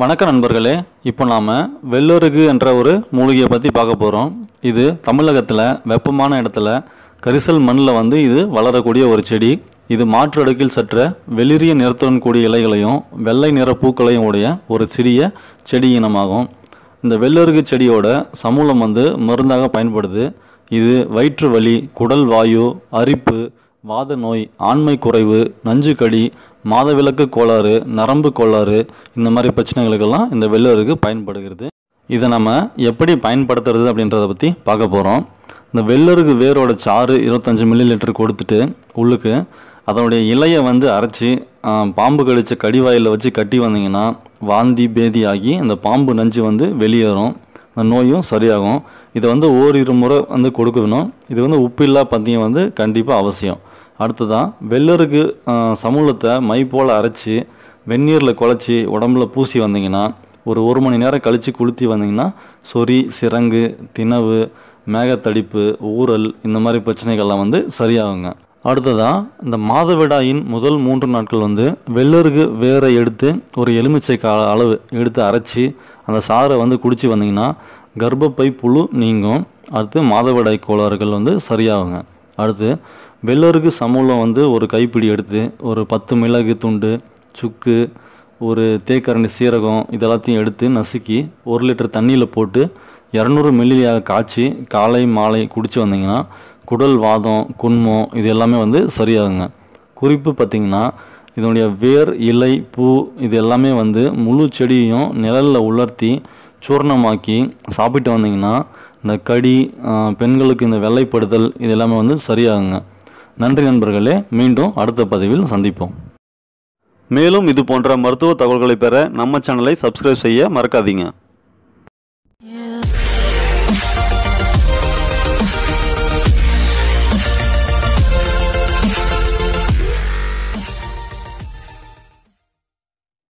வணக்க நண்பர்களே இப்போ நாம் வெள்ளொருகு என்ற ஒரு மூலிகையை பற்றி பார்க்க போகிறோம் இது தமிழகத்தில் வெப்பமான இடத்துல கரிசல் மண்ணில் வந்து இது வளரக்கூடிய ஒரு செடி இது மாற்று அடுக்கில் சற்ற வெளிரிய நிறத்துடன் கூடிய இலைகளையும் வெள்ளை நிற பூக்களையும் உடைய ஒரு சிறிய செடி இனமாகும் இந்த வெள்ளொருகு செடியோட சமூலம் வந்து மருந்தாக பயன்படுது இது வயிற்று வலி குடல் வாயு அரிப்பு வாத நோய் ஆண்மை குறைவு நஞ்சு கடி மாதவிலக்கு கோளாறு நரம்பு கோளாறு இந்த மாதிரி பிரச்சனைகளுக்கெல்லாம் இந்த வெள்ளருக்கு பயன்படுகிறது இதை நம்ம எப்படி பயன்படுத்துறது அப்படின்றத பற்றி பார்க்க போகிறோம் இந்த வெள்ளருக்கு வேரோட சாறு இருபத்தஞ்சி மில்லி லிட்டர் கொடுத்துட்டு உள்ளுக்கு அதனுடைய இலையை வந்து அரைச்சி பாம்பு கடித்த கடிவாயில் வச்சு கட்டி வந்தீங்கன்னா வாந்தி பேதி ஆகி அந்த பாம்பு நஞ்சு வந்து வெளியேறும் அந்த நோயும் சரியாகும் இதை வந்து ஓரிரு முறை வந்து கொடுக்கணும் இது வந்து உப்பு இல்லா பந்தியம் வந்து கண்டிப்பாக அவசியம் அடுத்ததாக வெள்ளருக்கு சமூலத்தை மை போல் அரைச்சி வெந்நீரில் குழச்சி உடம்புல பூசி வந்தீங்கன்னா ஒரு ஒரு மணி நேரம் கழித்து குளுத்தி வந்தீங்கன்னா சொறி சிரங்கு தினவு மேகத்தடிப்பு ஊரல் இந்த மாதிரி பிரச்சனைகள்லாம் வந்து சரியாகுங்க அடுத்ததாக இந்த மாதவிடாயின் முதல் மூன்று நாட்கள் வந்து வெள்ளருக்கு வேரை எடுத்து ஒரு எலுமிச்சை கா அளவு எடுத்து அரைச்சி அந்த சாறை வந்து குடித்து வந்தீங்கன்னா கர்ப்பப்பை புழு நீங்கும் அடுத்து மாதவிடாய் கோளாறுகள் வந்து சரியாகுங்க அடுத்து வெள்ளருக்கு சமூலம் வந்து ஒரு கைப்பிடி எடுத்து ஒரு பத்து மிளகு துண்டு சுக்கு ஒரு தேக்கரண்டி சீரகம் இதெல்லாத்தையும் எடுத்து நசுக்கி ஒரு லிட்டர் தண்ணியில் போட்டு இரநூறு மில்லியாக காய்ச்சி காலை மாலை குடித்து வந்தீங்கன்னா குடல் வாதம் குன்மம் இது எல்லாமே வந்து சரியாகுங்க குறிப்பு பார்த்திங்கன்னா இதனுடைய வேர் இலை பூ இது எல்லாமே வந்து முழு செடியையும் நிழலில் உலர்த்தி சூர்ணமாக்கி சாப்பிட்டு வந்தீங்கன்னா இந்த கடி பெண்களுக்கு இந்த வெள்ளைப்படுத்தல் இது எல்லாமே வந்து சரியாகுங்க நன்றி நண்பர்களே மீண்டும் அடுத்த பதிவில் சந்திப்போம் மேலும் இது போன்ற மருத்துவ தகவல்களை பெற நம்ம சேனலை சப்ஸ்கிரைப் செய்ய மறக்காதீங்க